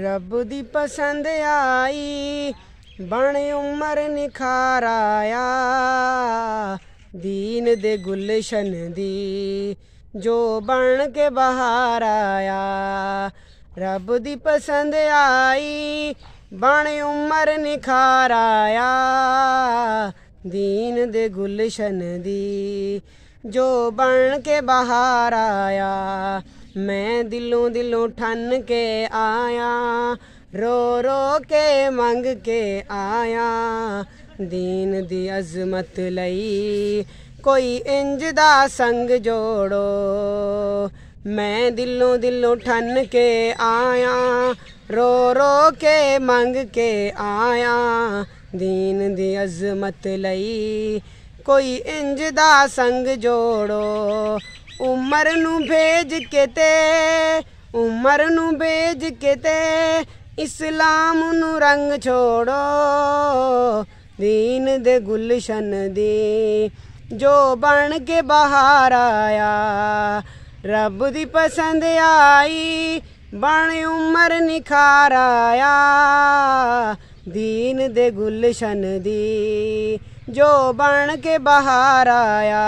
ਰੱਬ ਦੀ ਪਸੰਦ ਆਈ ਬਣ ਉਮਰ ਨਿਖਾਰ ਆਇਆ ਦੀਨ ਦੇ ਗੁਲਸ਼ਨ ਦੀ ਜੋ ਬਣ ਕੇ ਬਹਾਰ ਆਇਆ ਰੱਬ ਦੀ ਪਸੰਦ ਆਈ ਬਣ ਉਮਰ ਨਿਖਾਰ ਆਇਆ ਦੀਨ ਦੇ ਗੁਲਸ਼ਨ ਦੀ ਜੋ ਬਣ ਕੇ ਬਹਾਰ ਆਇਆ ਮੈਂ ਦਿਲੋਂ ਦਿਲੋਂ ਠੰਨ ਕੇ ਆਇਆ ਰੋ ਰੋ ਕੇ ਮੰਗ ਕੇ ਆਇਆ ਦੀਨ ਦੀ ਅਜ਼ਮਤ ਲਈ ਕੋਈ ਇੰਜ ਦਾ ਸੰਗ ਜੋੜੋ ਮੈਂ ਦਿਲੋਂ ਦਿਲੋਂ ਠੰਨ ਕੇ ਆਇਆ ਰੋ ਰੋ ਕੇ ਮੰਗ ਕੇ ਆਇਆ ਦੀਨ ਦੀ ਅਜ਼ਮਤ ਲਈ ਕੋਈ ਇੰਜ ਦਾ ਸੰਗ ਜੋੜੋ ਉਮਰ ਨੂੰ ਭੇਜ ਕੇ ਤੇ ਉਮਰ ਨੂੰ ਭੇਜ ਕੇ ਤੇ ਇਸਲਾਮ ਨੂੰ ਰੰਗ ਛੋੜੋ ਦੀਨ ਦੇ ਗੁਲਸ਼ਨ ਦੀ ਜੋ ਬਣ ਕੇ ਬਹਾਰ ਆਇਆ ਰੱਬ ਦੀ ਪਸੰਦ ਆਈ ਬਣ ਉਮਰ ਨਿਖਾਰ ਆਇਆ ਦੀਨ ਦੇ ਗੁਲਸ਼ਨ ਦੀ ਜੋ ਬਣ ਕੇ ਬਹਾਰ ਆਇਆ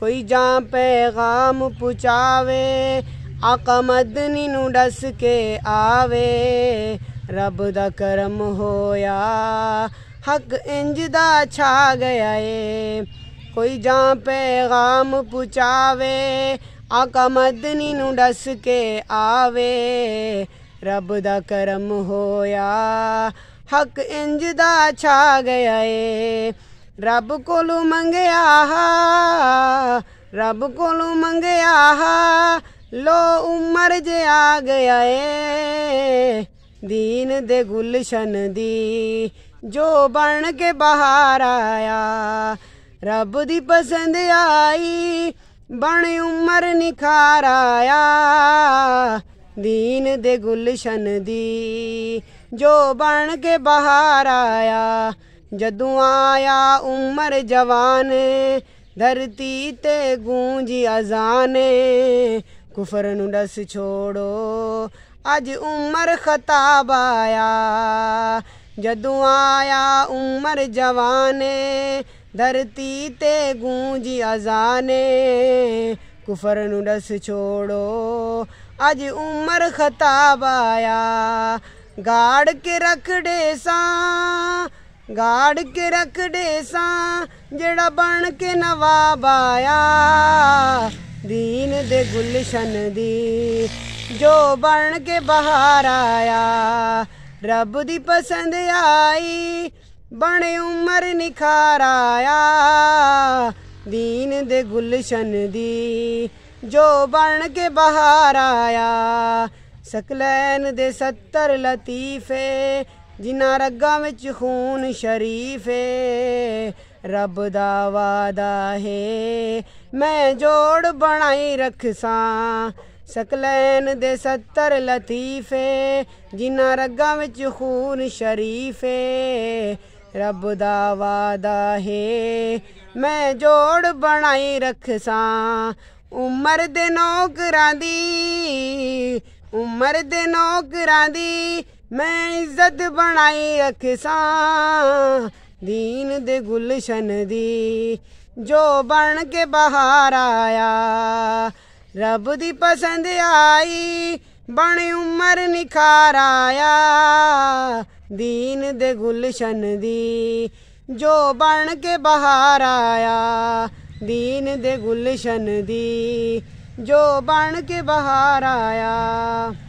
ਕੋਈ ਜਾਂ ਪੈਗਾਮ ਪੁਚਾਵੇ ਆਕਾ ਮਦਨੀ ਨੂੰ ਡਸ ਕੇ ਆਵੇ ਰੱਬ ਦਾ ਕਰਮ ਹੋਇਆ ਹੱਕ ਇੰਜ ਦਾ ਛਾ ਗਿਆ ਏ ਕੋਈ ਜਾਂ ਪੈਗਾਮ ਪੁਚਾਵੇ ਆਕਾ ਮਦਨੀ ਨੂੰ ਡਸ ਕੇ ਆਵੇ ਰੱਬ ਦਾ ਕਰਮ ਹੋਇਆ ਹੱਕ ਇੰਜ ਦਾ ਛਾ ਗਿਆ ਏ ਰੱਬ ਕੋਲੋਂ ਮੰਗਿਆ ਹਾ ਰੱਬ ਕੋਲੋਂ ਮੰਗਿਆ ਹਾ ਲੋ ਉਮਰ ਜੇ ਆ ਗਿਆ ਏ ਦੀਨ ਦੇ ਗੁਲਸ਼ਨ ਦੀ ਜੋ ਬਣ ਕੇ ਬਹਾਰ ਆਇਆ ਰੱਬ ਦੀ ਪਸੰਦ ਆਈ ਬਣ ਉਮਰ ਨਿਖਾਰ ਆਇਆ ਦੀਨ ਦੇ ਗੁਲਸ਼ਨ ਦੀ ਜੋ ਬਣ ਕੇ ਬਹਾਰ ਆਇਆ ਜਦੋਂ ਆਇਆ ਉਮਰ ਜਵਾਨ ਧਰਤੀ ਤੇ ਗੂੰਜੀ ਅਜ਼ਾਨ ਕੁਫਰ ਨੂੰ ਦੱਸ ਛੋੜੋ ਅੱਜ ਉਮਰ ਖਤਾਬ ਆਇਆ ਜਦੋਂ ਆਇਆ ਉਮਰ ਜਵਾਨ ਧਰਤੀ ਤੇ ਗੂੰਜੀ ਅਜ਼ਾਨ ਕੁਫਰ ਨੂੰ ਦੱਸ ਛੋੜੋ ਅੱਜ ਉਮਰ ਖਤਾਬ ਆਇਆ ਗਾੜ ਕੇ ਰਖੜੇ ਸਾਂ ਗਾੜ ਕੇ ਰੱਖਦੇ ਸਾਂ ਜਿਹੜਾ ਬਣ ਕੇ ਨਵਾਬ ਆਇਆ ਦੀਨ ਦੇ ਗੁਲਸ਼ਨ ਦੀ ਜੋ ਬਣ ਕੇ ਬਹਾਰ ਆਇਆ ਰੱਬ ਦੀ ਪਸੰਦ ਆਈ ਬਣ ਉਮਰ ਨਿਖਾਰ ਆਇਆ ਦੀਨ ਦੇ ਗੁਲਸ਼ਨ ਦੀ ਜੋ ਬਣ ਕੇ ਬਹਾਰ ਆਇਆ ਸਕਲੈਨ ਦੇ 70 ਲਤੀਫੇ ਜਿਨ੍ਹਾਂ ਰੱਗਾਂ ਵਿੱਚ ਖੂਨ ਸ਼ਰੀਫੇ ਏ ਰੱਬ ਦਾ ਵਾਦਾ ਹੈ ਮੈਂ ਜੋੜ ਬਣਾਈ ਰੱਖਸਾਂ ਸਕਲੈਨ ਦੇ 70 ਲਤੀਫੇ ਜਿਨ੍ਹਾਂ ਰੱਗਾਂ ਵਿੱਚ ਖੂਨ ਸ਼ਰੀਫੇ ਏ ਰੱਬ ਦਾ ਵਾਦਾ ਹੈ ਮੈਂ ਜੋੜ ਬਣਾਈ ਰੱਖਸਾਂ ਉਮਰ ਦੇ ਨੌਕਰਾਂ ਦੀ ਉਮਰ ਦੇ ਨੌਕਰਾਂ ਦੀ ਮੈਂ ਇੱਜ਼ਤ ਬਣਾਈ ਰੱਖਸਾਂ ਦੀਨ ਦੇ ਗੁਲਸ਼ਨ ਦੀ ਜੋ ਬਣ ਕੇ ਬਹਾਰ ਆਇਆ ਰੱਬ ਦੀ ਪਸੰਦ ਆਈ ਬਣ ਉਮਰ ਨਿਖਾਰ ਆਇਆ ਦੀਨ ਦੇ ਗੁਲਸ਼ਨ ਦੀ ਜੋ ਬਣ ਕੇ ਬਹਾਰ ਆਇਆ ਦੀਨ ਦੇ ਗੁਲਸ਼ਨ ਦੀ ਜੋ ਬਣ ਕੇ ਬਹਾਰ ਆਇਆ